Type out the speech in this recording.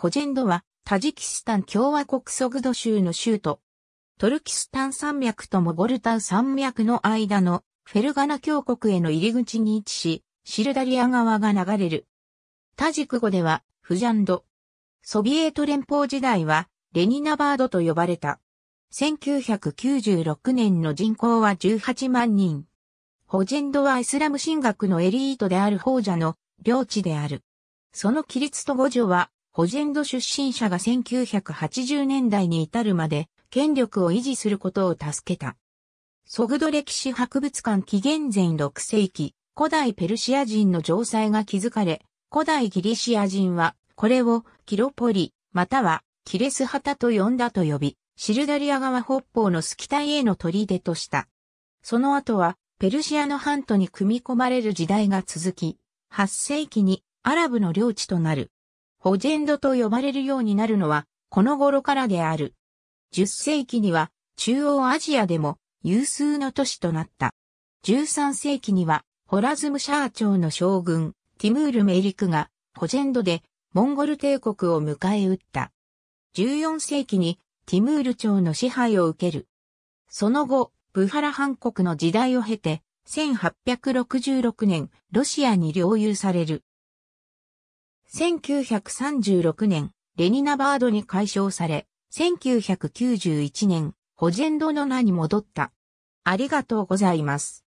ホジェンドは、タジキスタン共和国ソグド州の州都。トルキスタン山脈とモゴルタウ山脈の間のフェルガナ峡谷への入り口に位置し、シルダリア川が流れる。タジク語では、フジャンド。ソビエト連邦時代は、レニナバードと呼ばれた。1996年の人口は18万人。ホジェンドはイスラム神学のエリートである法者の領地である。その規律と語助はホジェンド出身者が1980年代に至るまで権力を維持することを助けた。ソグド歴史博物館紀元前6世紀、古代ペルシア人の城塞が築かれ、古代ギリシア人はこれをキロポリ、またはキレス旗と呼んだと呼び、シルダリア川北方のスキタイへの取り出とした。その後はペルシアの半島に組み込まれる時代が続き、8世紀にアラブの領地となる。ホジェンドと呼ばれるようになるのは、この頃からである。10世紀には、中央アジアでも有数の都市となった。13世紀には、ホラズムシャー朝の将軍、ティムール・メイリクが、ホジェンドで、モンゴル帝国を迎え撃った。14世紀に、ティムール朝の支配を受ける。その後、ブハラ藩国の時代を経て、1866年、ロシアに領有される。1936年、レニナバードに解消され、1991年、ホジェンドの名に戻った。ありがとうございます。